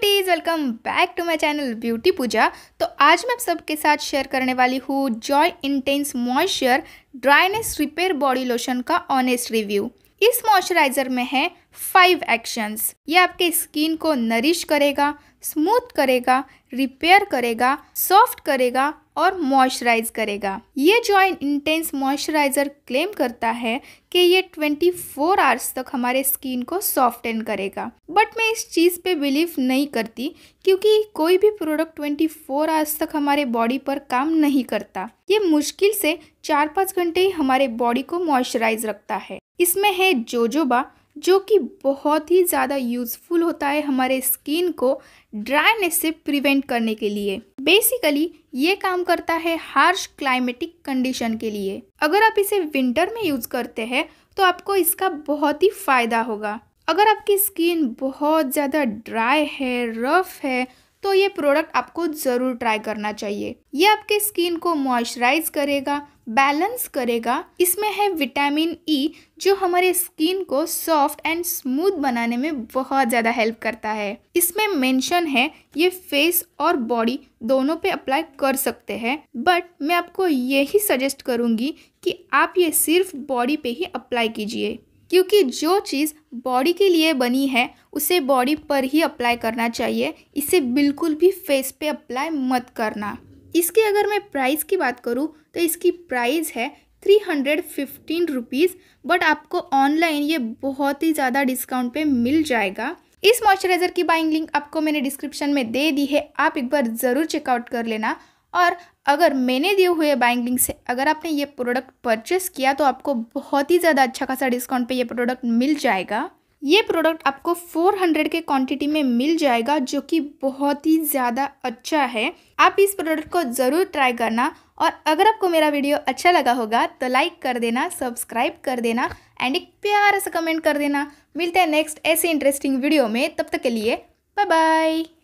beauties welcome back to my channel beauty Pooja तो आज मैं आप सबके साथ शेयर करने वाली हूँ Joy intense moisture dryness repair body lotion का ऑनेस्ट रिव्यू इस मॉइस्चराइज़र में है फाइव एक्शंस ये आपके स्किन को नरिश करेगा स्मूथ करेगा रिपेयर करेगा सॉफ्ट करेगा और मॉइस्चराइज करेगा ये जॉइंट इंटेंस मॉइस्चराइजर क्लेम करता है कि ये 24 फोर आवर्स तक हमारे स्किन को सॉफ्टन करेगा बट मैं इस चीज़ पे बिलीव नहीं करती क्योंकि कोई भी प्रोडक्ट 24 फोर आवर्स तक हमारे बॉडी पर काम नहीं करता ये मुश्किल से चार पाँच घंटे ही हमारे बॉडी को मॉइस्चराइज रखता है इसमें है जोजोबा जो कि बहुत ही ज़्यादा यूज़फुल होता है हमारे स्किन को ड्राइनेस से प्रिवेंट करने के लिए बेसिकली ये काम करता है हार्श क्लाइमेटिक कंडीशन के लिए अगर आप इसे विंटर में यूज़ करते हैं तो आपको इसका बहुत ही फ़ायदा होगा अगर आपकी स्किन बहुत ज़्यादा ड्राई है रफ है तो ये प्रोडक्ट आपको ज़रूर ट्राई करना चाहिए ये आपके स्किन को मॉइस्चराइज करेगा बैलेंस करेगा इसमें है विटामिन ई e, जो हमारे स्किन को सॉफ्ट एंड स्मूथ बनाने में बहुत ज़्यादा हेल्प करता है इसमें मेंशन है ये फेस और बॉडी दोनों पे अप्लाई कर सकते हैं बट मैं आपको यही सजेस्ट करूँगी कि आप ये सिर्फ बॉडी पे ही अप्लाई कीजिए क्योंकि जो चीज़ बॉडी के लिए बनी है उसे बॉडी पर ही अप्लाई करना चाहिए इसे बिल्कुल भी फेस पे अप्लाई मत करना इसके अगर मैं प्राइस की बात करूँ तो इसकी प्राइस है three hundred fifteen rupees but आपको ऑनलाइन ये बहुत ही ज़्यादा डिस्काउंट पे मिल जाएगा इस मॉइस्चराइज़र की बाइंग लिंक आपको मैंने डिस्क्रिप्शन में दे दी है आप एक बार ज़रूर चेकआउट कर लेना और अगर मैंने दिए हुए बाइंग लिंक से अगर आपने ये प्रोडक्ट परचेस किया तो आपको बहुत ही ज़्यादा अच्छा खासा डिस्काउंट पर यह प्रोडक्ट मिल जाएगा ये प्रोडक्ट आपको 400 के क्वांटिटी में मिल जाएगा जो कि बहुत ही ज़्यादा अच्छा है आप इस प्रोडक्ट को ज़रूर ट्राई करना और अगर आपको मेरा वीडियो अच्छा लगा होगा तो लाइक कर देना सब्सक्राइब कर देना एंड एक प्यारा सा कमेंट कर देना मिलते हैं नेक्स्ट ऐसे इंटरेस्टिंग वीडियो में तब तक के लिए बाय बाय